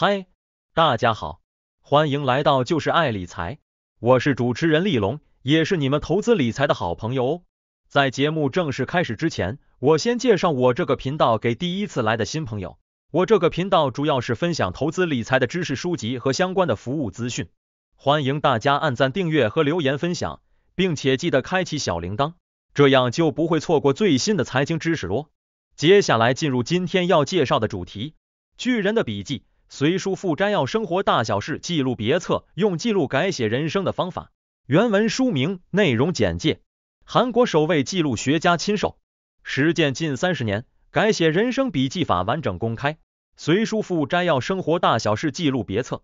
嗨，大家好，欢迎来到就是爱理财，我是主持人立龙，也是你们投资理财的好朋友哦。在节目正式开始之前，我先介绍我这个频道给第一次来的新朋友。我这个频道主要是分享投资理财的知识书籍和相关的服务资讯，欢迎大家按赞、订阅和留言分享，并且记得开启小铃铛，这样就不会错过最新的财经知识咯。接下来进入今天要介绍的主题《巨人的笔记》。《随书附摘要生活大小事记录别册》用记录改写人生的方法。原文书名内容简介：韩国首位记录学家亲授，实践近三十年，改写人生笔记法完整公开。《随书附摘要生活大小事记录别册》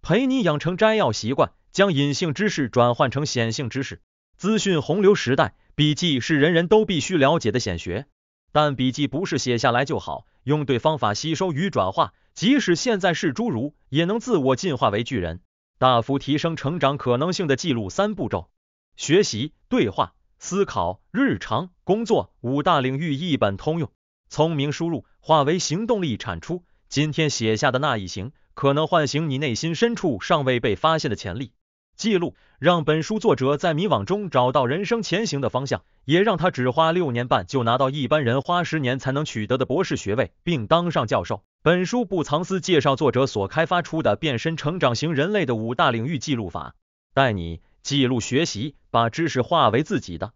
陪你养成摘要习惯，将隐性知识转换成显性知识。资讯洪流时代，笔记是人人都必须了解的显学，但笔记不是写下来就好，用对方法吸收与转化。即使现在是侏儒，也能自我进化为巨人，大幅提升成长可能性的记录三步骤：学习、对话、思考、日常工作五大领域一本通用，聪明输入化为行动力产出。今天写下的那一行，可能唤醒你内心深处尚未被发现的潜力。记录让本书作者在迷惘中找到人生前行的方向，也让他只花六年半就拿到一般人花十年才能取得的博士学位，并当上教授。本书不藏私，介绍作者所开发出的变身成长型人类的五大领域记录法，带你记录学习，把知识化为自己的；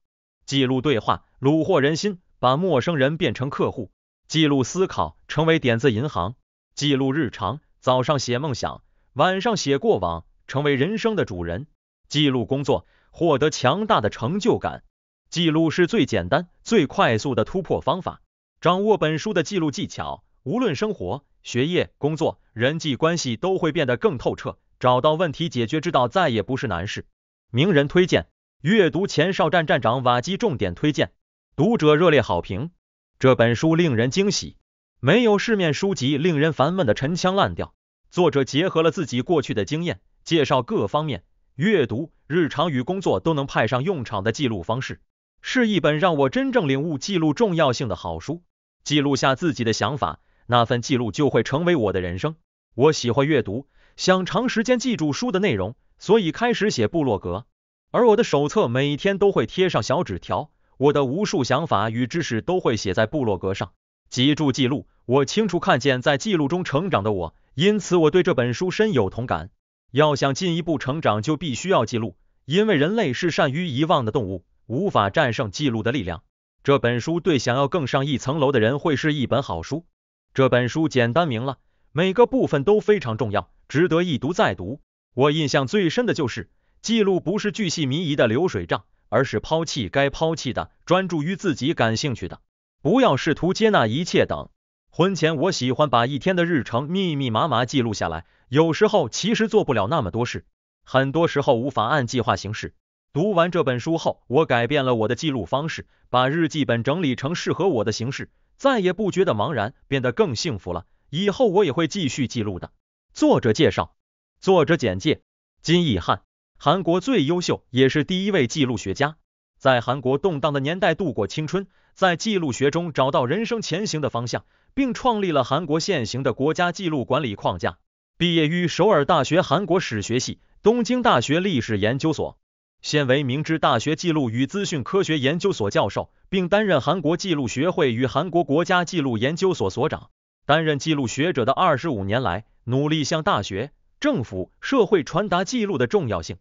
记录对话，虏获人心，把陌生人变成客户；记录思考，成为点子银行；记录日常，早上写梦想，晚上写过往。成为人生的主人，记录工作，获得强大的成就感。记录是最简单、最快速的突破方法。掌握本书的记录技巧，无论生活、学业、工作、人际关系都会变得更透彻，找到问题解决之道，再也不是难事。名人推荐：阅读前哨站站长瓦基重点推荐，读者热烈好评。这本书令人惊喜，没有市面书籍令人烦闷的陈腔滥调。作者结合了自己过去的经验。介绍各方面阅读、日常与工作都能派上用场的记录方式，是一本让我真正领悟记录重要性的好书。记录下自己的想法，那份记录就会成为我的人生。我喜欢阅读，想长时间记住书的内容，所以开始写部落格。而我的手册每天都会贴上小纸条，我的无数想法与知识都会写在部落格上，记住记录。我清楚看见在记录中成长的我，因此我对这本书深有同感。要想进一步成长，就必须要记录，因为人类是善于遗忘的动物，无法战胜记录的力量。这本书对想要更上一层楼的人会是一本好书。这本书简单明了，每个部分都非常重要，值得一读再读。我印象最深的就是，记录不是巨细靡遗的流水账，而是抛弃该抛弃的，专注于自己感兴趣的，不要试图接纳一切等。婚前，我喜欢把一天的日程密密麻麻记录下来。有时候其实做不了那么多事，很多时候无法按计划行事。读完这本书后，我改变了我的记录方式，把日记本整理成适合我的形式，再也不觉得茫然，变得更幸福了。以后我也会继续记录的。作者介绍：作者简介金义汉，韩国最优秀也是第一位记录学家，在韩国动荡的年代度过青春，在记录学中找到人生前行的方向，并创立了韩国现行的国家记录管理框架。毕业于首尔大学韩国史学系、东京大学历史研究所，现为明知大学记录与资讯科学研究所教授，并担任韩国记录学会与韩国国家记录研究所所长。担任记录学者的二十五年来，努力向大学、政府、社会传达记录的重要性。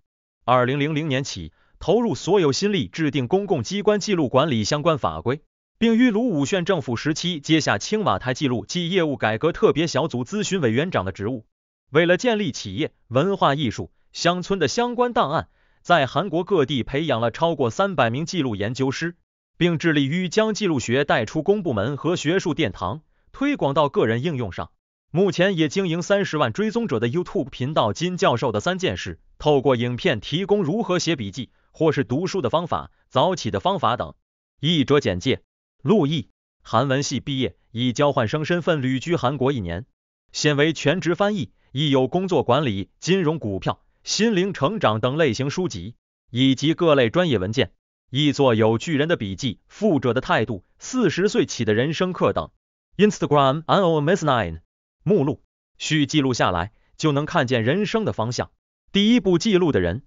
二零零零年起，投入所有心力制定公共机关记录管理相关法规，并于卢武铉政府时期接下青瓦台记录及业务改革特别小组咨询委员长的职务。为了建立企业、文化艺术、乡村的相关档案，在韩国各地培养了超过三百名记录研究师，并致力于将记录学带出公部门和学术殿堂，推广到个人应用上。目前也经营三十万追踪者的 YouTube 频道“金教授的三件事”，透过影片提供如何写笔记，或是读书的方法、早起的方法等。译者简介：陆毅，韩文系毕业，以交换生身份旅居韩国一年，现为全职翻译。亦有工作管理、金融、股票、心灵成长等类型书籍，以及各类专业文件。译作有巨人的笔记、富者的态度、四十岁起的人生课等。Instagram No Miss Nine 目录需记录下来，就能看见人生的方向。第一步，记录的人；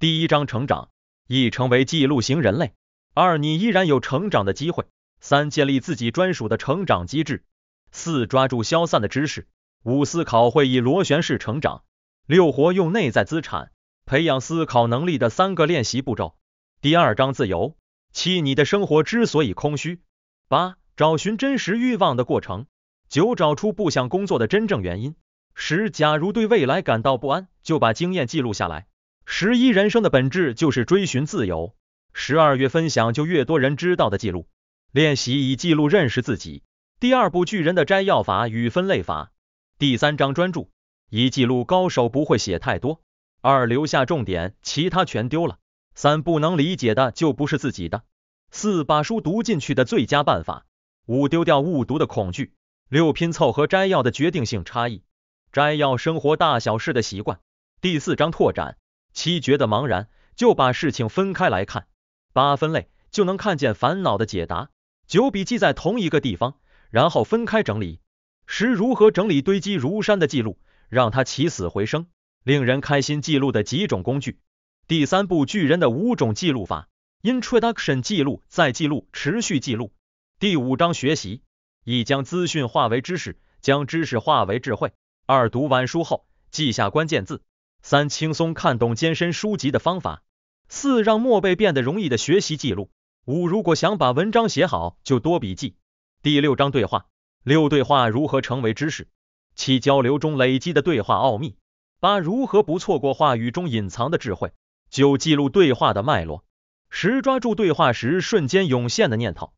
第一章，成长，亦成为记录型人类。二，你依然有成长的机会。三，建立自己专属的成长机制。四，抓住消散的知识。五思考会以螺旋式成长。六活用内在资产，培养思考能力的三个练习步骤。第二章自由。七你的生活之所以空虚。八找寻真实欲望的过程。九找出不想工作的真正原因。十假如对未来感到不安，就把经验记录下来。十一人生的本质就是追寻自由。十二月分享就越多人知道的记录。练习以记录认识自己。第二步巨人的摘要法与分类法。第三章专注：一记录高手不会写太多；二留下重点，其他全丢了；三不能理解的就不是自己的；四把书读进去的最佳办法；五丢掉误读的恐惧；六拼凑和摘要的决定性差异；摘要生活大小事的习惯。第四章拓展：七觉得茫然就把事情分开来看；八分类就能看见烦恼的解答；九笔记在同一个地方，然后分开整理。十如何整理堆积如山的记录，让它起死回生，令人开心记录的几种工具。第三步，巨人的五种记录法。Introduction 记录，再记录，持续记录。第五章学习：一将资讯化为知识，将知识化为智慧。二读完书后，记下关键字。三轻松看懂艰深书籍的方法。四让默背变得容易的学习记录。五如果想把文章写好，就多笔记。第六章对话。六、对话如何成为知识？七、交流中累积的对话奥秘。八、如何不错过话语中隐藏的智慧？九、记录对话的脉络。十、抓住对话时瞬间涌现的念头。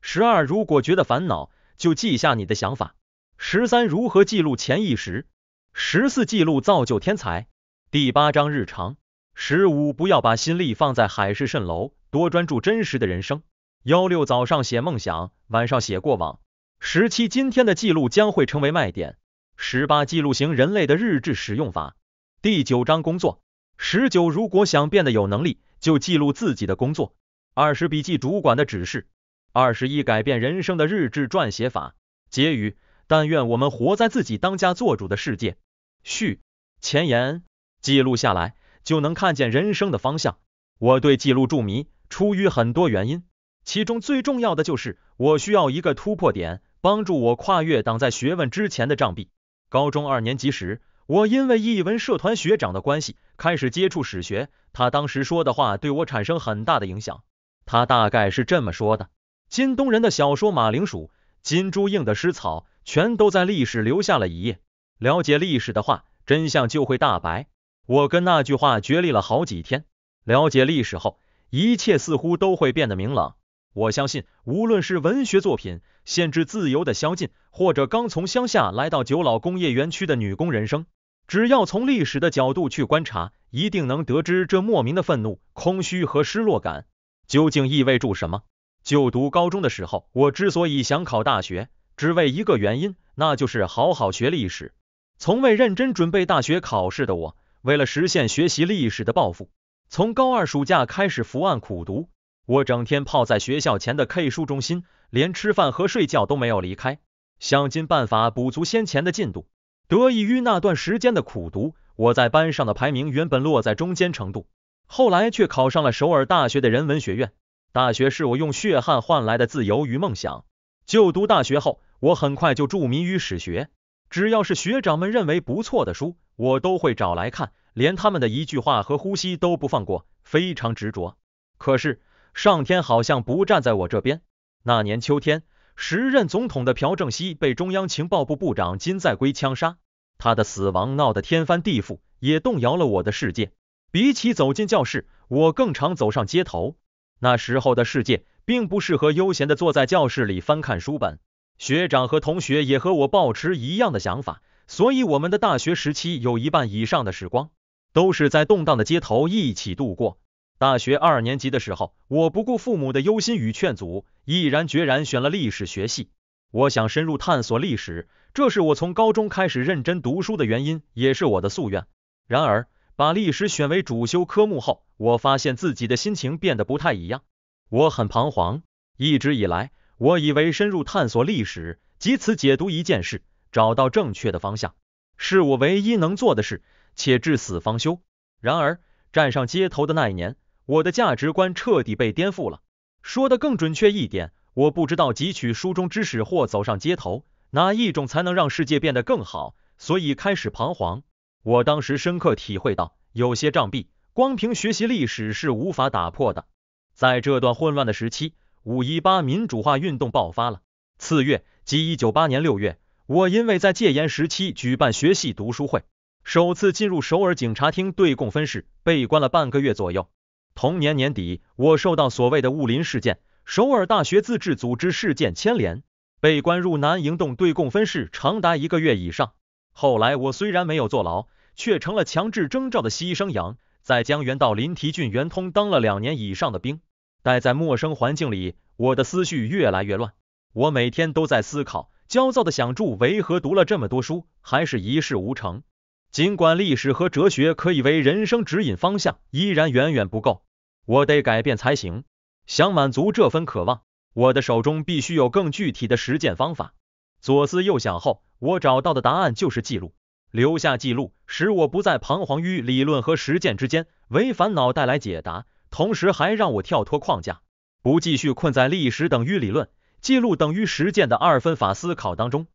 十二、如果觉得烦恼，就记下你的想法。十三、如何记录潜意识？十四、记录造就天才。第八章日常。十五不要把心力放在海市蜃楼，多专注真实的人生。幺六早上写梦想，晚上写过往。十七今天的记录将会成为卖点。十八记录型人类的日志使用法，第九章工作。十九如果想变得有能力，就记录自己的工作。二十笔记主管的指示。二十一改变人生的日志撰写法。结语：但愿我们活在自己当家作主的世界。序前言记录下来。就能看见人生的方向。我对记录著迷，出于很多原因，其中最重要的就是我需要一个突破点，帮助我跨越挡在学问之前的障壁。高中二年级时，我因为译文社团学长的关系，开始接触史学。他当时说的话对我产生很大的影响。他大概是这么说的：金东仁的小说《马铃薯》，金珠映的诗草，全都在历史留下了一页。了解历史的话，真相就会大白。我跟那句话决裂了好几天。了解历史后，一切似乎都会变得明朗。我相信，无论是文学作品、限制自由的宵禁，或者刚从乡下来到九老工业园区的女工人生，只要从历史的角度去观察，一定能得知这莫名的愤怒、空虚和失落感究竟意味住什么。就读高中的时候，我之所以想考大学，只为一个原因，那就是好好学历史。从未认真准备大学考试的我。为了实现学习历史的抱负，从高二暑假开始伏案苦读，我整天泡在学校前的 K 书中心，连吃饭和睡觉都没有离开，想尽办法补足先前的进度。得益于那段时间的苦读，我在班上的排名原本落在中间程度，后来却考上了首尔大学的人文学院。大学是我用血汗换来的自由与梦想。就读大学后，我很快就着迷于史学，只要是学长们认为不错的书。我都会找来看，连他们的一句话和呼吸都不放过，非常执着。可是上天好像不站在我这边。那年秋天，时任总统的朴正熙被中央情报部部长金在圭枪杀，他的死亡闹得天翻地覆，也动摇了我的世界。比起走进教室，我更常走上街头。那时候的世界并不适合悠闲的坐在教室里翻看书本，学长和同学也和我保持一样的想法。所以，我们的大学时期有一半以上的时光都是在动荡的街头一起度过。大学二年级的时候，我不顾父母的忧心与劝阻，毅然决然选了历史学系。我想深入探索历史，这是我从高中开始认真读书的原因，也是我的夙愿。然而，把历史选为主修科目后，我发现自己的心情变得不太一样。我很彷徨。一直以来，我以为深入探索历史，即此解读一件事。找到正确的方向是我唯一能做的事，且至死方休。然而，站上街头的那一年，我的价值观彻底被颠覆了。说的更准确一点，我不知道汲取书中知识或走上街头哪一种才能让世界变得更好，所以开始彷徨。我当时深刻体会到，有些障壁光凭学习历史是无法打破的。在这段混乱的时期，五一八民主化运动爆发了。次月，即一九八年六月。我因为在戒严时期举办学系读书会，首次进入首尔警察厅对供分室，被关了半个月左右。同年年底，我受到所谓的雾林事件、首尔大学自治组织事件牵连，被关入南营洞对供分室长达一个月以上。后来，我虽然没有坐牢，却成了强制征召的牺牲羊，在江原道林提郡圆通当了两年以上的兵。待在陌生环境里，我的思绪越来越乱。我每天都在思考。焦躁的想：住，为何读了这么多书还是一事无成？尽管历史和哲学可以为人生指引方向，依然远远不够。我得改变才行。想满足这份渴望，我的手中必须有更具体的实践方法。左思右想后，我找到的答案就是记录，留下记录，使我不再彷徨于理论和实践之间，为烦恼带来解答，同时还让我跳脱框架，不继续困在历史等于理论。记录等于实践的二分法思考当中，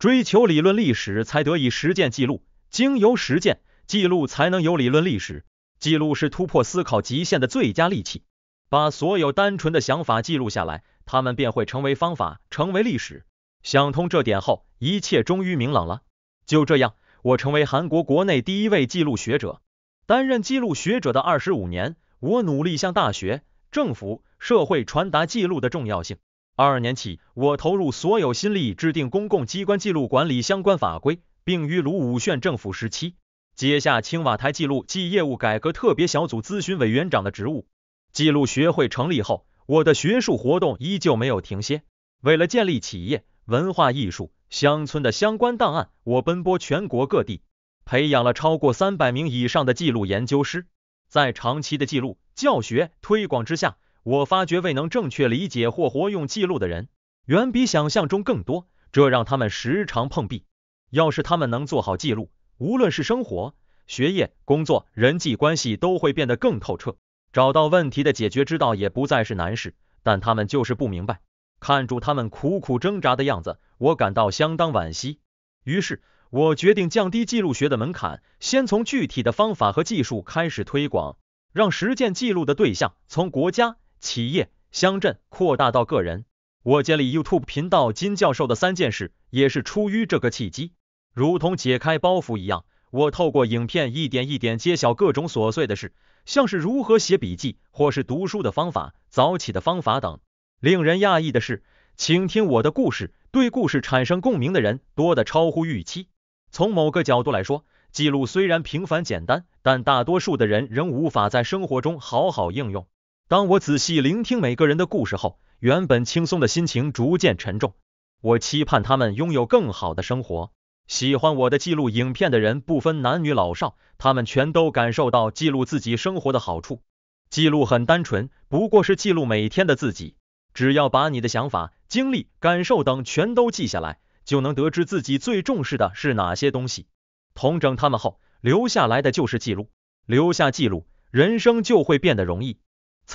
追求理论历史才得以实践记录，经由实践记录才能有理论历史。记录是突破思考极限的最佳利器。把所有单纯的想法记录下来，他们便会成为方法，成为历史。想通这点后，一切终于明朗了。就这样，我成为韩国国内第一位记录学者。担任记录学者的二十五年，我努力向大学、政府、社会传达记录的重要性。二二年起，我投入所有心力制定公共机关记录管理相关法规，并于卢武铉政府时期接下青瓦台记录暨业务改革特别小组咨询委员长的职务。记录学会成立后，我的学术活动依旧没有停歇。为了建立企业、文化艺术、乡村的相关档案，我奔波全国各地，培养了超过三百名以上的记录研究师。在长期的记录教学推广之下，我发觉未能正确理解或活用记录的人，远比想象中更多，这让他们时常碰壁。要是他们能做好记录，无论是生活、学业、工作、人际关系，都会变得更透彻，找到问题的解决之道也不再是难事。但他们就是不明白。看住他们苦苦挣扎的样子，我感到相当惋惜。于是，我决定降低记录学的门槛，先从具体的方法和技术开始推广，让实践记录的对象从国家。企业、乡镇扩大到个人。我建立 YouTube 频道“金教授”的三件事，也是出于这个契机。如同解开包袱一样，我透过影片一点一点揭晓各种琐碎的事，像是如何写笔记，或是读书的方法、早起的方法等。令人讶异的是，请听我的故事，对故事产生共鸣的人多得超乎预期。从某个角度来说，记录虽然平凡简单，但大多数的人仍无法在生活中好好应用。当我仔细聆听每个人的故事后，原本轻松的心情逐渐沉重。我期盼他们拥有更好的生活。喜欢我的记录影片的人不分男女老少，他们全都感受到记录自己生活的好处。记录很单纯，不过是记录每天的自己。只要把你的想法、经历、感受等全都记下来，就能得知自己最重视的是哪些东西。同整他们后，留下来的就是记录。留下记录，人生就会变得容易。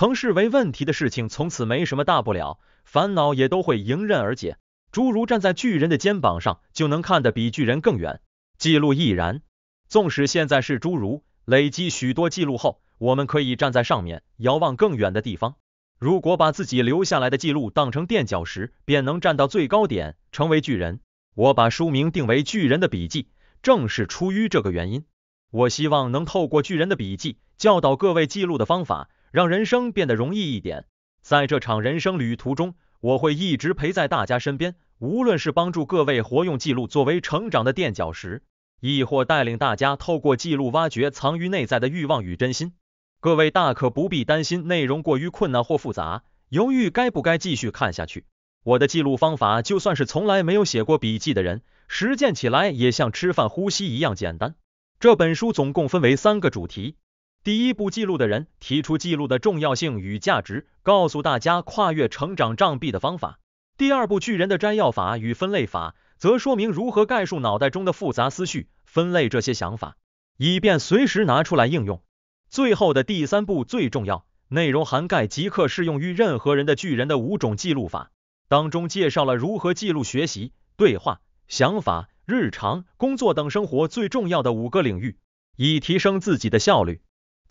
曾视为问题的事情，从此没什么大不了，烦恼也都会迎刃而解。侏儒站在巨人的肩膀上，就能看得比巨人更远。记录亦然。纵使现在是侏儒，累积许多记录后，我们可以站在上面，遥望更远的地方。如果把自己留下来的记录当成垫脚石，便能站到最高点，成为巨人。我把书名定为《巨人的笔记》，正是出于这个原因。我希望能透过巨人的笔记，教导各位记录的方法。让人生变得容易一点。在这场人生旅途中，我会一直陪在大家身边，无论是帮助各位活用记录作为成长的垫脚石，亦或带领大家透过记录挖掘藏于内在的欲望与真心。各位大可不必担心内容过于困难或复杂，犹豫该不该继续看下去。我的记录方法，就算是从来没有写过笔记的人，实践起来也像吃饭、呼吸一样简单。这本书总共分为三个主题。第一步，记录的人提出记录的重要性与价值，告诉大家跨越成长障壁的方法。第二步，巨人的摘要法与分类法则，说明如何概述脑袋中的复杂思绪，分类这些想法，以便随时拿出来应用。最后的第三步最重要，内容涵盖即刻适用于任何人的巨人的五种记录法，当中介绍了如何记录学习、对话、想法、日常、工作等生活最重要的五个领域，以提升自己的效率。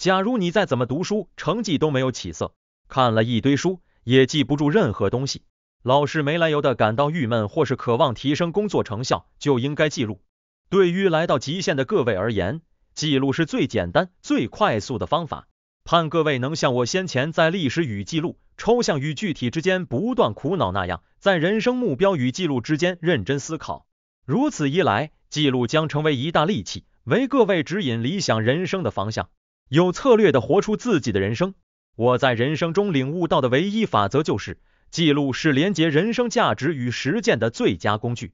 假如你再怎么读书，成绩都没有起色，看了一堆书也记不住任何东西，老是没来由的感到郁闷，或是渴望提升工作成效，就应该记录。对于来到极限的各位而言，记录是最简单、最快速的方法。盼各位能像我先前在历史与记录、抽象与具体之间不断苦恼那样，在人生目标与记录之间认真思考。如此一来，记录将成为一大利器，为各位指引理想人生的方向。有策略的活出自己的人生。我在人生中领悟到的唯一法则就是：记录是连接人生价值与实践的最佳工具。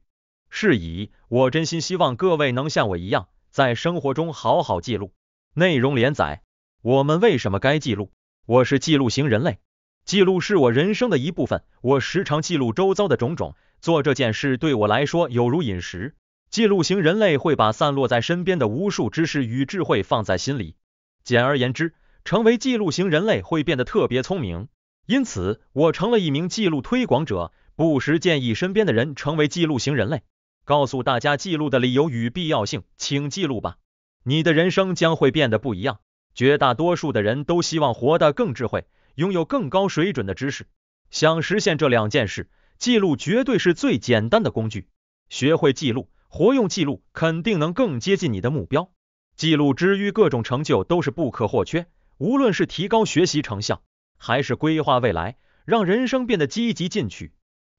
是以，我真心希望各位能像我一样，在生活中好好记录。内容连载：我们为什么该记录？我是记录型人类，记录是我人生的一部分。我时常记录周遭的种种，做这件事对我来说有如饮食。记录型人类会把散落在身边的无数知识与智慧放在心里。简而言之，成为记录型人类会变得特别聪明。因此，我成了一名记录推广者，不时建议身边的人成为记录型人类，告诉大家记录的理由与必要性。请记录吧，你的人生将会变得不一样。绝大多数的人都希望活得更智慧，拥有更高水准的知识。想实现这两件事，记录绝对是最简单的工具。学会记录，活用记录，肯定能更接近你的目标。记录之于各种成就都是不可或缺。无论是提高学习成效，还是规划未来，让人生变得积极进取，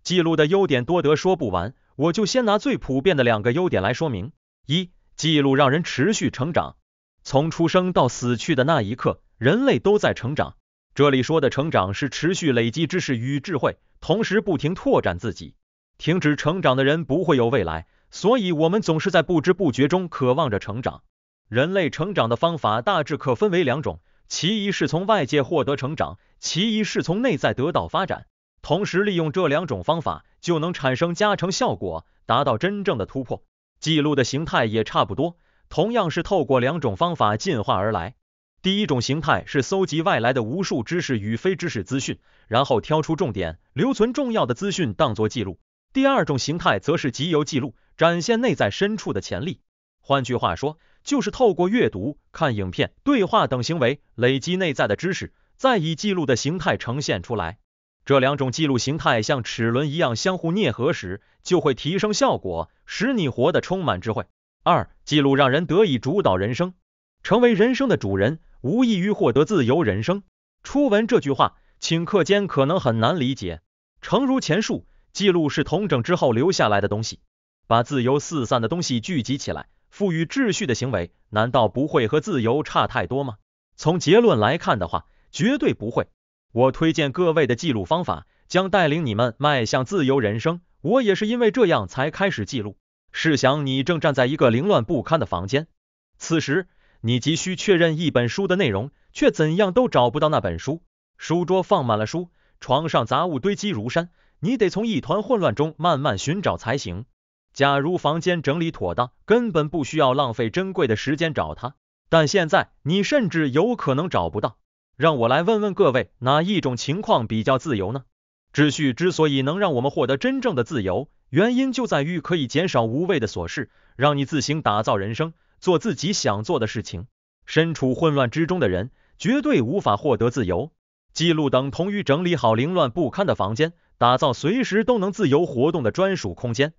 记录的优点多得说不完。我就先拿最普遍的两个优点来说明：一、记录让人持续成长。从出生到死去的那一刻，人类都在成长。这里说的成长是持续累积知识与智慧，同时不停拓展自己。停止成长的人不会有未来，所以我们总是在不知不觉中渴望着成长。人类成长的方法大致可分为两种，其一是从外界获得成长，其一是从内在得到发展。同时利用这两种方法，就能产生加成效果，达到真正的突破。记录的形态也差不多，同样是透过两种方法进化而来。第一种形态是搜集外来的无数知识与非知识资讯，然后挑出重点，留存重要的资讯当作记录。第二种形态则是集邮记录，展现内在深处的潜力。换句话说。就是透过阅读、看影片、对话等行为，累积内在的知识，再以记录的形态呈现出来。这两种记录形态像齿轮一样相互啮合时，就会提升效果，使你活得充满智慧。二、记录让人得以主导人生，成为人生的主人，无异于获得自由人生。初闻这句话，顷刻间可能很难理解。诚如前述，记录是统整之后留下来的东西，把自由四散的东西聚集起来。赋予秩序的行为，难道不会和自由差太多吗？从结论来看的话，绝对不会。我推荐各位的记录方法，将带领你们迈向自由人生。我也是因为这样才开始记录。试想，你正站在一个凌乱不堪的房间，此时你急需确认一本书的内容，却怎样都找不到那本书。书桌放满了书，床上杂物堆积如山，你得从一团混乱中慢慢寻找才行。假如房间整理妥当，根本不需要浪费珍贵的时间找它。但现在你甚至有可能找不到。让我来问问各位，哪一种情况比较自由呢？秩序之所以能让我们获得真正的自由，原因就在于可以减少无谓的琐事，让你自行打造人生，做自己想做的事情。身处混乱之中的人，绝对无法获得自由。记录等同于整理好凌乱不堪的房间，打造随时都能自由活动的专属空间。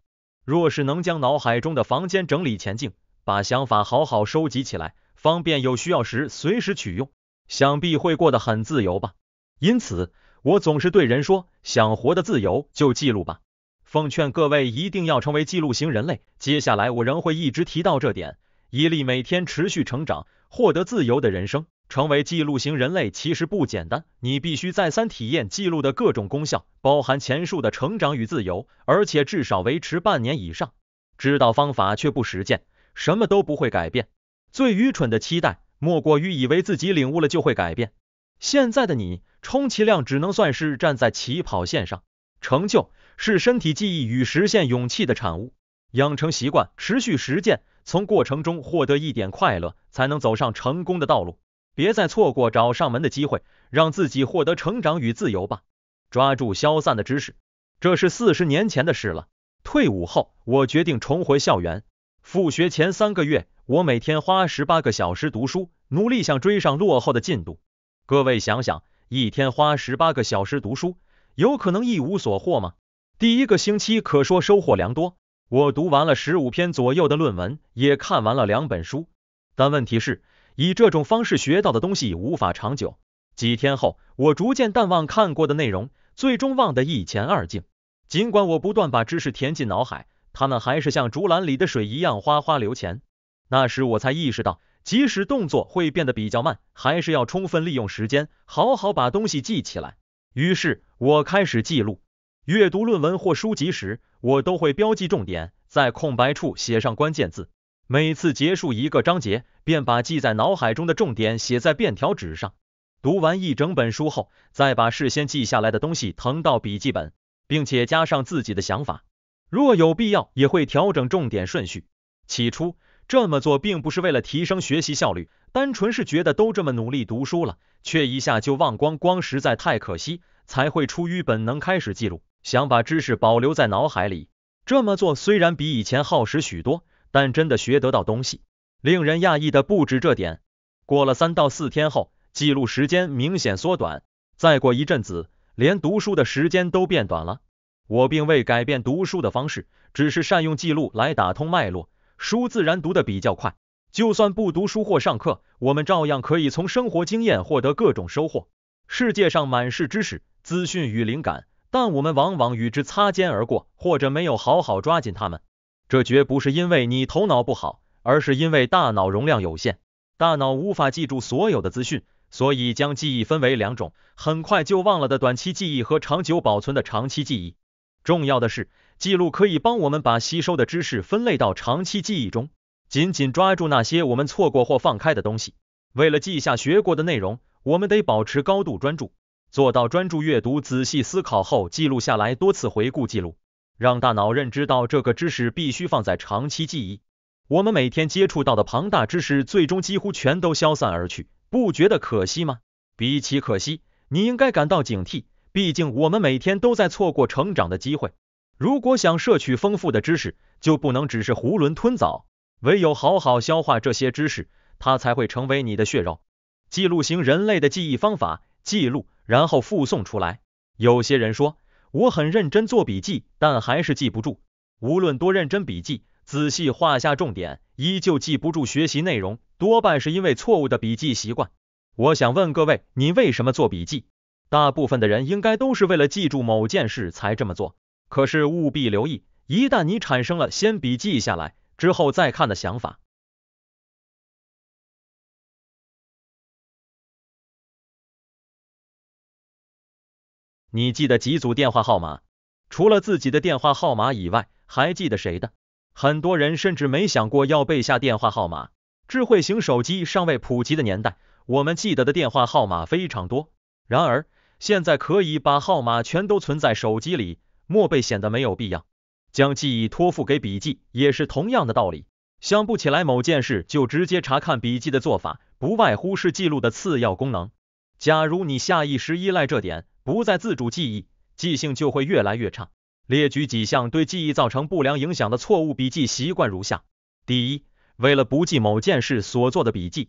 若是能将脑海中的房间整理前净，把想法好好收集起来，方便有需要时随时取用，想必会过得很自由吧。因此，我总是对人说，想活得自由就记录吧。奉劝各位一定要成为记录型人类。接下来我仍会一直提到这点，以利每天持续成长，获得自由的人生。成为记录型人类其实不简单，你必须再三体验记录的各种功效，包含前述的成长与自由，而且至少维持半年以上。知道方法却不实践，什么都不会改变。最愚蠢的期待，莫过于以为自己领悟了就会改变。现在的你，充其量只能算是站在起跑线上。成就，是身体记忆与实现勇气的产物。养成习惯，持续实践，从过程中获得一点快乐，才能走上成功的道路。别再错过找上门的机会，让自己获得成长与自由吧。抓住消散的知识，这是四十年前的事了。退伍后，我决定重回校园。复学前三个月，我每天花十八个小时读书，努力想追上落后的进度。各位想想，一天花十八个小时读书，有可能一无所获吗？第一个星期可说收获良多，我读完了十五篇左右的论文，也看完了两本书。但问题是。以这种方式学到的东西无法长久。几天后，我逐渐淡忘看过的内容，最终忘得一干二净。尽管我不断把知识填进脑海，它们还是像竹篮里的水一样哗哗流前。那时我才意识到，即使动作会变得比较慢，还是要充分利用时间，好好把东西记起来。于是，我开始记录。阅读论文或书籍时，我都会标记重点，在空白处写上关键字。每次结束一个章节，便把记在脑海中的重点写在便条纸上。读完一整本书后，再把事先记下来的东西誊到笔记本，并且加上自己的想法。若有必要，也会调整重点顺序。起初这么做并不是为了提升学习效率，单纯是觉得都这么努力读书了，却一下就忘光光，实在太可惜，才会出于本能开始记录，想把知识保留在脑海里。这么做虽然比以前耗时许多。但真的学得到东西，令人讶异的不止这点。过了三到四天后，记录时间明显缩短；再过一阵子，连读书的时间都变短了。我并未改变读书的方式，只是善用记录来打通脉络，书自然读得比较快。就算不读书或上课，我们照样可以从生活经验获得各种收获。世界上满是知识、资讯与灵感，但我们往往与之擦肩而过，或者没有好好抓紧它们。这绝不是因为你头脑不好，而是因为大脑容量有限，大脑无法记住所有的资讯，所以将记忆分为两种：很快就忘了的短期记忆和长久保存的长期记忆。重要的是，记录可以帮我们把吸收的知识分类到长期记忆中，紧紧抓住那些我们错过或放开的东西。为了记下学过的内容，我们得保持高度专注，做到专注阅读、仔细思考后记录下来，多次回顾记录。让大脑认知到这个知识必须放在长期记忆。我们每天接触到的庞大知识，最终几乎全都消散而去，不觉得可惜吗？比起可惜，你应该感到警惕。毕竟我们每天都在错过成长的机会。如果想摄取丰富的知识，就不能只是囫囵吞枣，唯有好好消化这些知识，它才会成为你的血肉。记录型人类的记忆方法：记录，然后复诵出来。有些人说。我很认真做笔记，但还是记不住。无论多认真笔记，仔细画下重点，依旧记不住学习内容，多半是因为错误的笔记习惯。我想问各位，你为什么做笔记？大部分的人应该都是为了记住某件事才这么做。可是务必留意，一旦你产生了先笔记下来之后再看的想法。你记得几组电话号码？除了自己的电话号码以外，还记得谁的？很多人甚至没想过要背下电话号码。智慧型手机尚未普及的年代，我们记得的电话号码非常多。然而，现在可以把号码全都存在手机里，默背显得没有必要。将记忆托付给笔记也是同样的道理。想不起来某件事，就直接查看笔记的做法，不外乎是记录的次要功能。假如你下意识依赖这点，不再自主记忆，记性就会越来越差。列举几项对记忆造成不良影响的错误笔记习惯如下：第一，为了不记某件事所做的笔记；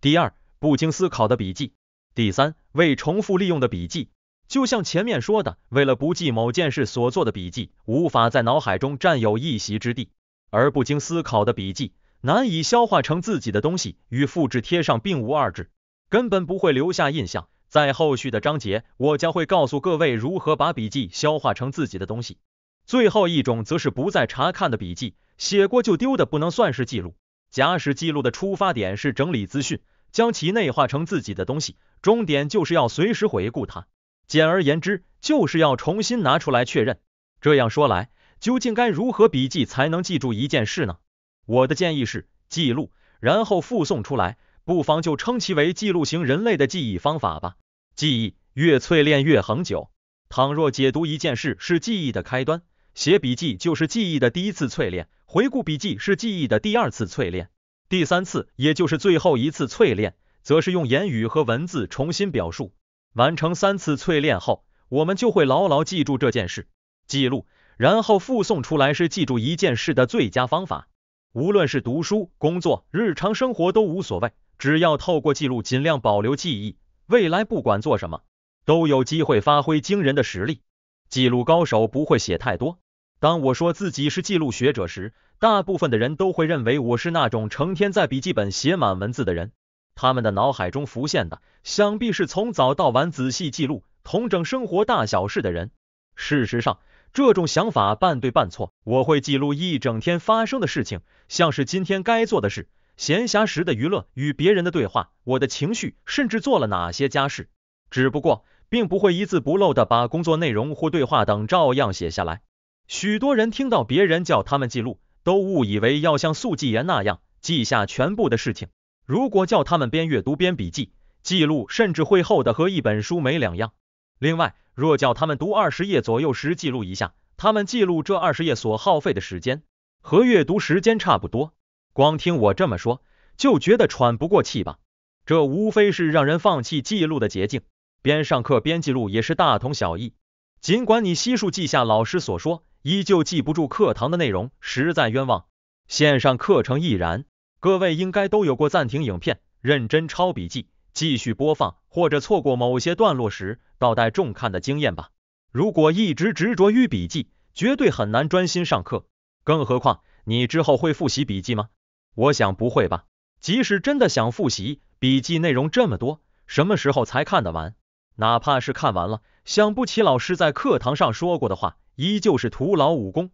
第二，不经思考的笔记；第三，为重复利用的笔记。就像前面说的，为了不记某件事所做的笔记，无法在脑海中占有一席之地；而不经思考的笔记，难以消化成自己的东西，与复制贴上并无二致，根本不会留下印象。在后续的章节，我将会告诉各位如何把笔记消化成自己的东西。最后一种则是不再查看的笔记，写过就丢的不能算是记录。假使记录的出发点是整理资讯，将其内化成自己的东西，终点就是要随时回顾它。简而言之，就是要重新拿出来确认。这样说来，究竟该如何笔记才能记住一件事呢？我的建议是记录，然后附送出来，不妨就称其为记录型人类的记忆方法吧。记忆越淬炼越恒久。倘若解读一件事是记忆的开端，写笔记就是记忆的第一次淬炼，回顾笔记是记忆的第二次淬炼，第三次，也就是最后一次淬炼，则是用言语和文字重新表述。完成三次淬炼后，我们就会牢牢记住这件事。记录，然后复送出来是记住一件事的最佳方法。无论是读书、工作、日常生活都无所谓，只要透过记录尽量保留记忆。未来不管做什么，都有机会发挥惊人的实力。记录高手不会写太多。当我说自己是记录学者时，大部分的人都会认为我是那种成天在笔记本写满文字的人。他们的脑海中浮现的，想必是从早到晚仔细记录、统整生活大小事的人。事实上，这种想法半对半错。我会记录一整天发生的事情，像是今天该做的事。闲暇时的娱乐、与别人的对话、我的情绪，甚至做了哪些家事，只不过并不会一字不漏的把工作内容或对话等照样写下来。许多人听到别人叫他们记录，都误以为要像速记员那样记下全部的事情。如果叫他们边阅读边笔记记录，甚至会厚的和一本书没两样。另外，若叫他们读二十页左右时记录一下，他们记录这二十页所耗费的时间和阅读时间差不多。光听我这么说，就觉得喘不过气吧？这无非是让人放弃记录的捷径。边上课边记录也是大同小异。尽管你悉数记下老师所说，依旧记不住课堂的内容，实在冤枉。线上课程亦然。各位应该都有过暂停影片、认真抄笔记、继续播放，或者错过某些段落时倒带重看的经验吧？如果一直执着于笔记，绝对很难专心上课。更何况，你之后会复习笔记吗？我想不会吧？即使真的想复习，笔记内容这么多，什么时候才看得完？哪怕是看完了，想不起老师在课堂上说过的话，依旧是徒劳无功。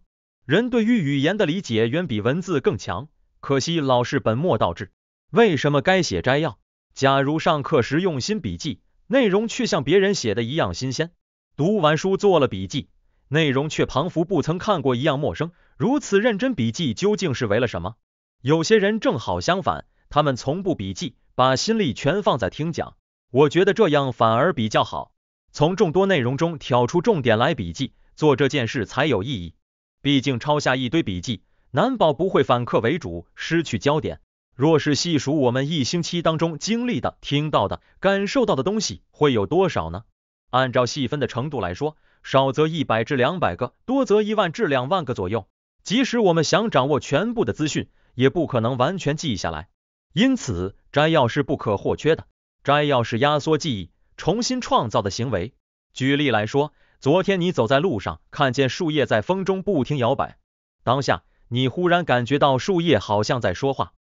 人对于语言的理解远比文字更强，可惜老师本末倒置。为什么该写摘要？假如上课时用心笔记，内容却像别人写的一样新鲜；读完书做了笔记，内容却彷佛不曾看过一样陌生。如此认真笔记，究竟是为了什么？有些人正好相反，他们从不笔记，把心力全放在听讲。我觉得这样反而比较好，从众多内容中挑出重点来笔记，做这件事才有意义。毕竟抄下一堆笔记，难保不会反客为主，失去焦点。若是细数我们一星期当中经历的、听到的、感受到的东西，会有多少呢？按照细分的程度来说，少则一百至两百个，多则一万至两万个左右。即使我们想掌握全部的资讯。也不可能完全记下来，因此摘要是不可或缺的。摘要是压缩记忆、重新创造的行为。举例来说，昨天你走在路上，看见树叶在风中不停摇摆，当下你忽然感觉到树叶好像在说话。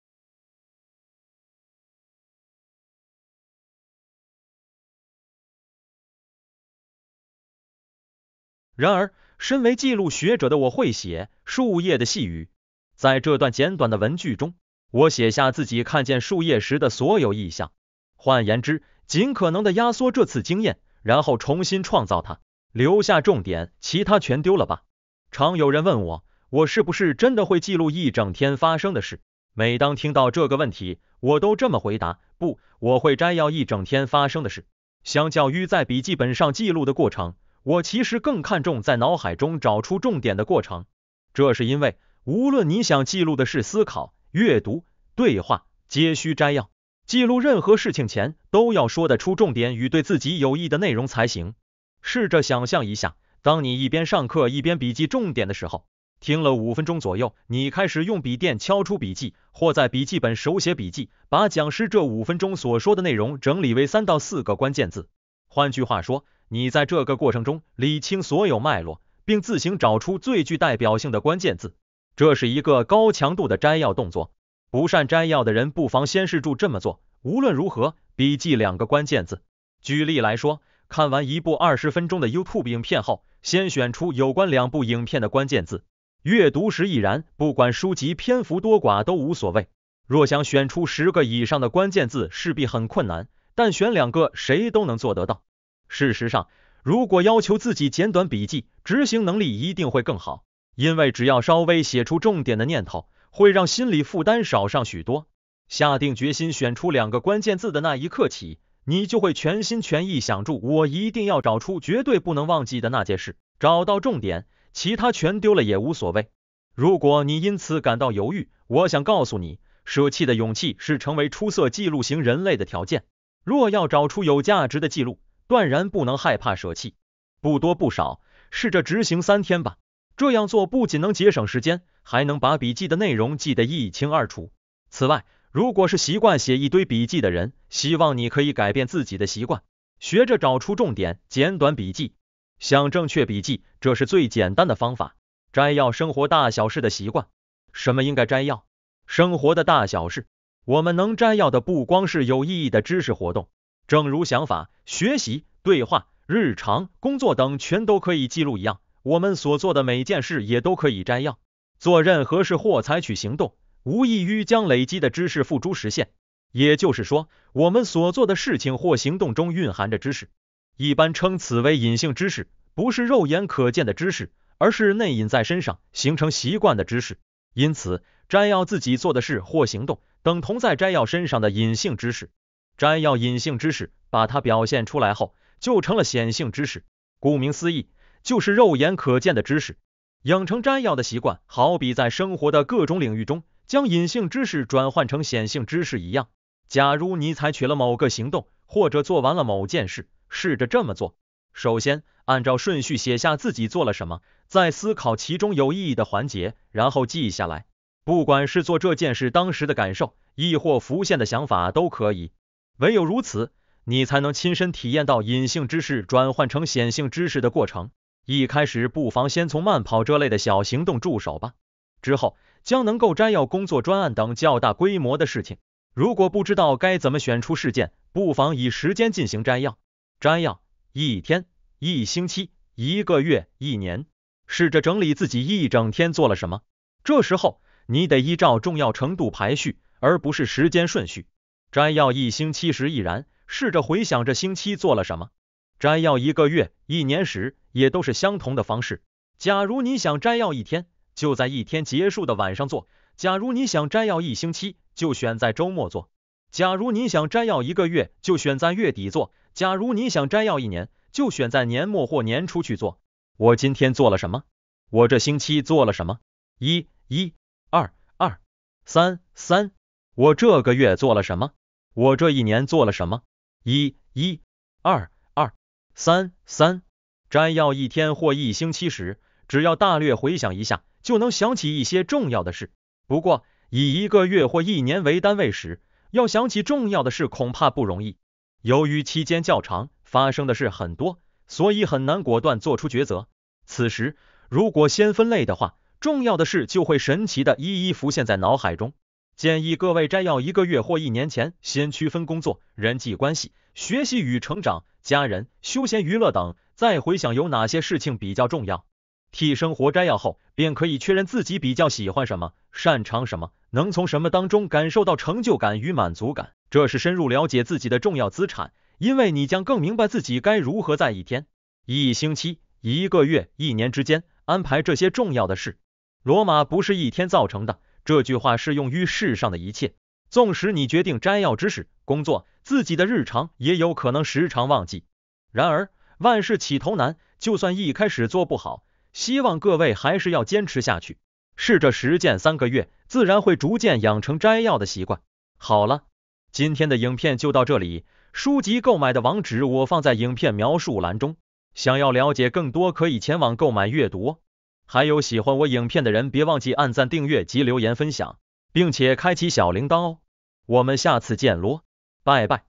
然而，身为记录学者的我会写《树叶的细语》。在这段简短的文句中，我写下自己看见树叶时的所有意象。换言之，尽可能的压缩这次经验，然后重新创造它，留下重点，其他全丢了吧。常有人问我，我是不是真的会记录一整天发生的事？每当听到这个问题，我都这么回答：不，我会摘要一整天发生的事。相较于在笔记本上记录的过程，我其实更看重在脑海中找出重点的过程。这是因为。无论你想记录的是思考、阅读、对话，皆需摘要。记录任何事情前，都要说得出重点与对自己有益的内容才行。试着想象一下，当你一边上课一边笔记重点的时候，听了五分钟左右，你开始用笔电敲出笔记，或在笔记本手写笔记，把讲师这五分钟所说的内容整理为三到四个关键字。换句话说，你在这个过程中理清所有脉络，并自行找出最具代表性的关键字。这是一个高强度的摘要动作，不善摘要的人不妨先试住这么做。无论如何，笔记两个关键字。举例来说，看完一部二十分钟的 YouTube 影片后，先选出有关两部影片的关键字。阅读时亦然，不管书籍篇幅多寡都无所谓。若想选出十个以上的关键字，势必很困难，但选两个谁都能做得到。事实上，如果要求自己简短笔记，执行能力一定会更好。因为只要稍微写出重点的念头，会让心理负担少上许多。下定决心选出两个关键字的那一刻起，你就会全心全意想住，我一定要找出绝对不能忘记的那件事。找到重点，其他全丢了也无所谓。如果你因此感到犹豫，我想告诉你，舍弃的勇气是成为出色记录型人类的条件。若要找出有价值的记录，断然不能害怕舍弃。不多不少，试着执行三天吧。这样做不仅能节省时间，还能把笔记的内容记得一清二楚。此外，如果是习惯写一堆笔记的人，希望你可以改变自己的习惯，学着找出重点，简短笔记，想正确笔记，这是最简单的方法。摘要生活大小事的习惯，什么应该摘要？生活的大小事，我们能摘要的不光是有意义的知识活动，正如想法、学习、对话、日常、工作等全都可以记录一样。我们所做的每件事也都可以摘要。做任何事或采取行动，无异于将累积的知识付诸实现。也就是说，我们所做的事情或行动中蕴含着知识，一般称此为隐性知识，不是肉眼可见的知识，而是内隐在身上形成习惯的知识。因此，摘要自己做的事或行动，等同在摘要身上的隐性知识。摘要隐性知识，把它表现出来后，就成了显性知识。顾名思义。就是肉眼可见的知识，养成摘要的习惯，好比在生活的各种领域中将隐性知识转换成显性知识一样。假如你采取了某个行动，或者做完了某件事，试着这么做：首先，按照顺序写下自己做了什么，再思考其中有意义的环节，然后记下来。不管是做这件事当时的感受，亦或浮现的想法，都可以。唯有如此，你才能亲身体验到隐性知识转换成显性知识的过程。一开始不妨先从慢跑这类的小行动入手吧，之后将能够摘要工作专案等较大规模的事情。如果不知道该怎么选出事件，不妨以时间进行摘要。摘要一天、一星期、一个月、一年，试着整理自己一整天做了什么。这时候你得依照重要程度排序，而不是时间顺序。摘要一星期时亦然，试着回想这星期做了什么。摘要一个月、一年时，也都是相同的方式。假如你想摘要一天，就在一天结束的晚上做；假如你想摘要一星期，就选在周末做；假如你想摘要一个月，就选在月底做；假如你想摘要一年，就选在年末或年初去做。我今天做了什么？我这星期做了什么？一、一、二、二、三、三。我这个月做了什么？我这一年做了什么？一、一、二。三三，摘要一天或一星期时，只要大略回想一下，就能想起一些重要的事。不过，以一个月或一年为单位时，要想起重要的事恐怕不容易。由于期间较长，发生的事很多，所以很难果断做出抉择。此时，如果先分类的话，重要的事就会神奇的一一浮现在脑海中。建议各位摘要一个月或一年前，先区分工作、人际关系、学习与成长、家人、休闲娱乐等，再回想有哪些事情比较重要。替生活摘要后，便可以确认自己比较喜欢什么、擅长什么，能从什么当中感受到成就感与满足感。这是深入了解自己的重要资产，因为你将更明白自己该如何在一天、一星期、一个月、一年之间安排这些重要的事。罗马不是一天造成的。这句话适用于世上的一切。纵使你决定摘要知识、工作自己的日常，也有可能时常忘记。然而万事起头难，就算一开始做不好，希望各位还是要坚持下去，试着实践三个月，自然会逐渐养成摘要的习惯。好了，今天的影片就到这里。书籍购买的网址我放在影片描述栏中，想要了解更多可以前往购买阅读。哦。还有喜欢我影片的人，别忘记按赞、订阅及留言分享，并且开启小铃铛哦！我们下次见咯，拜拜。